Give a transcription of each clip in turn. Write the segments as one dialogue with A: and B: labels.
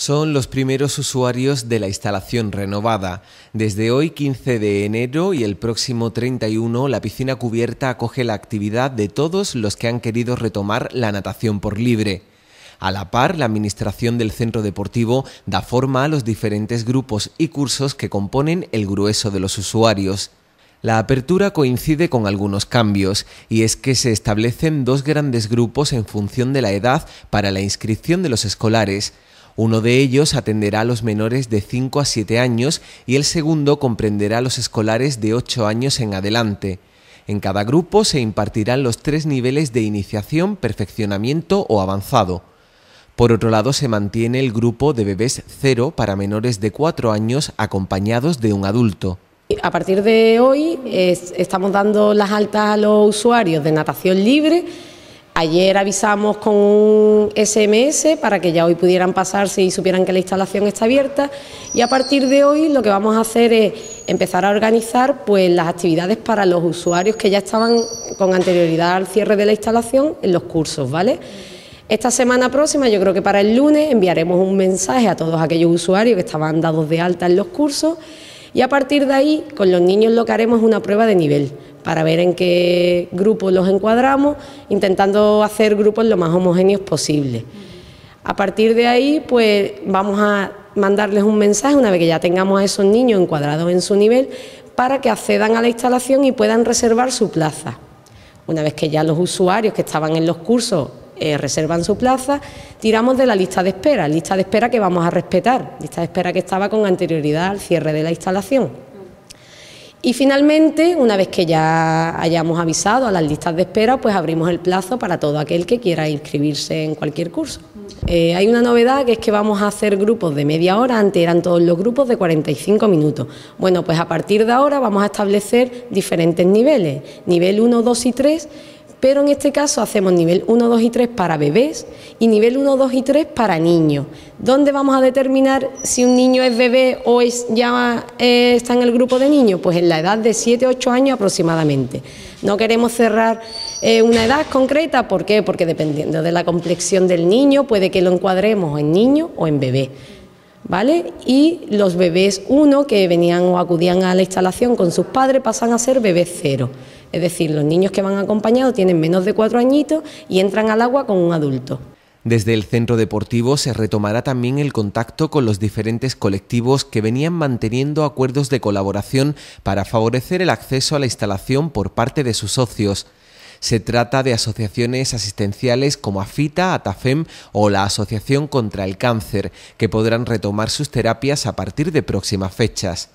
A: son los primeros usuarios de la instalación renovada. Desde hoy 15 de enero y el próximo 31 la piscina cubierta acoge la actividad de todos los que han querido retomar la natación por libre. A la par, la Administración del Centro Deportivo da forma a los diferentes grupos y cursos que componen el grueso de los usuarios. La apertura coincide con algunos cambios, y es que se establecen dos grandes grupos en función de la edad para la inscripción de los escolares. Uno de ellos atenderá a los menores de 5 a 7 años y el segundo comprenderá a los escolares de 8 años en adelante. En cada grupo se impartirán los tres niveles de iniciación, perfeccionamiento o avanzado. Por otro lado, se mantiene el grupo de bebés cero para menores de 4 años acompañados de un adulto.
B: A partir de hoy estamos dando las altas a los usuarios de natación libre, Ayer avisamos con un SMS para que ya hoy pudieran pasarse y supieran que la instalación está abierta y a partir de hoy lo que vamos a hacer es empezar a organizar pues las actividades para los usuarios que ya estaban con anterioridad al cierre de la instalación en los cursos, ¿vale? Esta semana próxima, yo creo que para el lunes, enviaremos un mensaje a todos aquellos usuarios que estaban dados de alta en los cursos y a partir de ahí, con los niños lo que haremos es una prueba de nivel para ver en qué grupos los encuadramos, intentando hacer grupos lo más homogéneos posible. A partir de ahí, pues vamos a mandarles un mensaje una vez que ya tengamos a esos niños encuadrados en su nivel para que accedan a la instalación y puedan reservar su plaza. Una vez que ya los usuarios que estaban en los cursos eh, reservan su plaza, tiramos de la lista de espera, lista de espera que vamos a respetar, lista de espera que estaba con anterioridad al cierre de la instalación. Y finalmente, una vez que ya hayamos avisado a las listas de espera, pues abrimos el plazo para todo aquel que quiera inscribirse en cualquier curso. Eh, hay una novedad que es que vamos a hacer grupos de media hora, antes eran todos los grupos de 45 minutos. Bueno, pues a partir de ahora vamos a establecer diferentes niveles, nivel 1, 2 y 3 pero en este caso hacemos nivel 1, 2 y 3 para bebés y nivel 1, 2 y 3 para niños. ¿Dónde vamos a determinar si un niño es bebé o ya eh, está en el grupo de niños? Pues en la edad de 7, 8 años aproximadamente. No queremos cerrar eh, una edad concreta, ¿por qué? Porque dependiendo de la complexión del niño puede que lo encuadremos en niño o en bebé. ¿Vale? Y los bebés 1 que venían o acudían a la instalación con sus padres pasan a ser bebés 0. Es decir, los niños que van acompañados tienen menos de cuatro añitos y entran al agua con un adulto.
A: Desde el centro deportivo se retomará también el contacto con los diferentes colectivos que venían manteniendo acuerdos de colaboración para favorecer el acceso a la instalación por parte de sus socios. Se trata de asociaciones asistenciales como AFITA, ATAFEM o la Asociación contra el Cáncer, que podrán retomar sus terapias a partir de próximas fechas.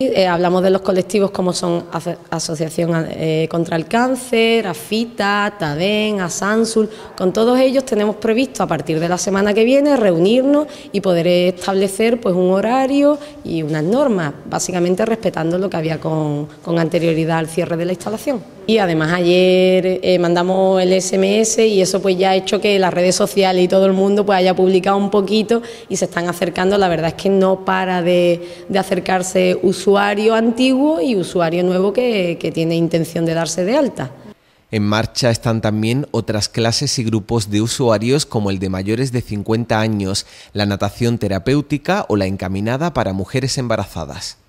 B: Eh, hablamos de los colectivos como son Asociación eh, contra el Cáncer, AFITA, TADEN, ASANSUL. Con todos ellos tenemos previsto a partir de la semana que viene reunirnos y poder establecer pues, un horario y unas normas, básicamente respetando lo que había con, con anterioridad al cierre de la instalación. Y además ayer eh, mandamos el SMS y eso pues ya ha hecho que las redes sociales y todo el mundo pues haya publicado un poquito y se están acercando. La verdad es que no para de, acercarse usuario antiguo y usuario nuevo que tiene intención de darse de alta.
A: En marcha están también otras clases y grupos de usuarios como el de mayores de 50 años, la natación terapéutica o la encaminada para mujeres embarazadas.